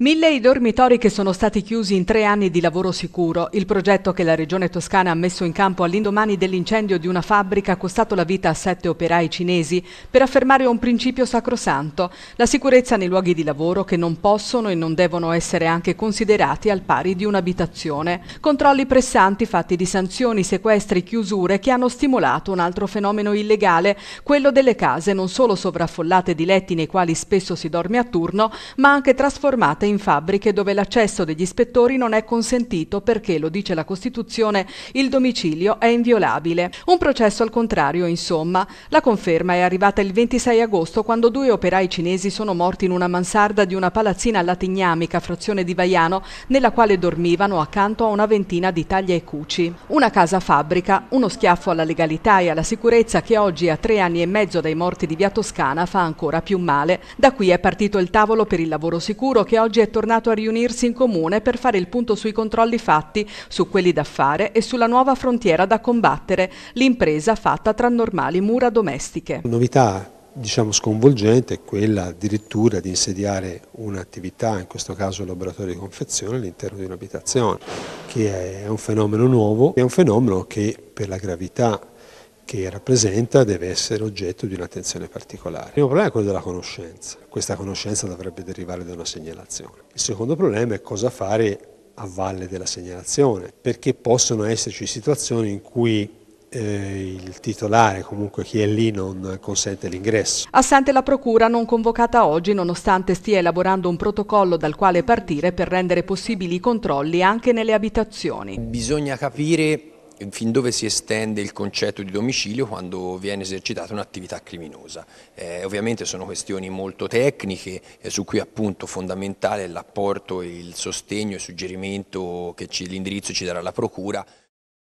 Mille i dormitori che sono stati chiusi in tre anni di lavoro sicuro, il progetto che la Regione Toscana ha messo in campo all'indomani dell'incendio di una fabbrica ha costato la vita a sette operai cinesi per affermare un principio sacrosanto, la sicurezza nei luoghi di lavoro che non possono e non devono essere anche considerati al pari di un'abitazione. Controlli pressanti fatti di sanzioni, sequestri, chiusure che hanno stimolato un altro fenomeno illegale, quello delle case non solo sovraffollate di letti nei quali spesso si dorme a turno, ma anche trasformate realizzate in fabbriche dove l'accesso degli ispettori non è consentito perché, lo dice la Costituzione, il domicilio è inviolabile. Un processo al contrario, insomma. La conferma è arrivata il 26 agosto quando due operai cinesi sono morti in una mansarda di una palazzina latignamica, frazione di Vaiano, nella quale dormivano accanto a una ventina di taglia e cuci. Una casa fabbrica, uno schiaffo alla legalità e alla sicurezza che oggi a tre anni e mezzo dai morti di Via Toscana fa ancora più male. Da qui è partito il tavolo per il lavoro sicuro che oggi oggi è tornato a riunirsi in comune per fare il punto sui controlli fatti, su quelli da fare e sulla nuova frontiera da combattere, l'impresa fatta tra normali mura domestiche. novità diciamo, sconvolgente è quella addirittura di insediare un'attività, in questo caso il laboratorio di confezione, all'interno di un'abitazione, che è un fenomeno nuovo, è un fenomeno che per la gravità che rappresenta deve essere oggetto di un'attenzione particolare. Il primo problema è quello della conoscenza, questa conoscenza dovrebbe derivare da una segnalazione. Il secondo problema è cosa fare a valle della segnalazione, perché possono esserci situazioni in cui eh, il titolare, comunque chi è lì, non consente l'ingresso. Assente la Procura non convocata oggi, nonostante stia elaborando un protocollo dal quale partire per rendere possibili i controlli anche nelle abitazioni. Bisogna capire fin dove si estende il concetto di domicilio quando viene esercitata un'attività criminosa. Eh, ovviamente sono questioni molto tecniche eh, su cui appunto fondamentale l'apporto, il sostegno, e il suggerimento che l'indirizzo ci darà la Procura.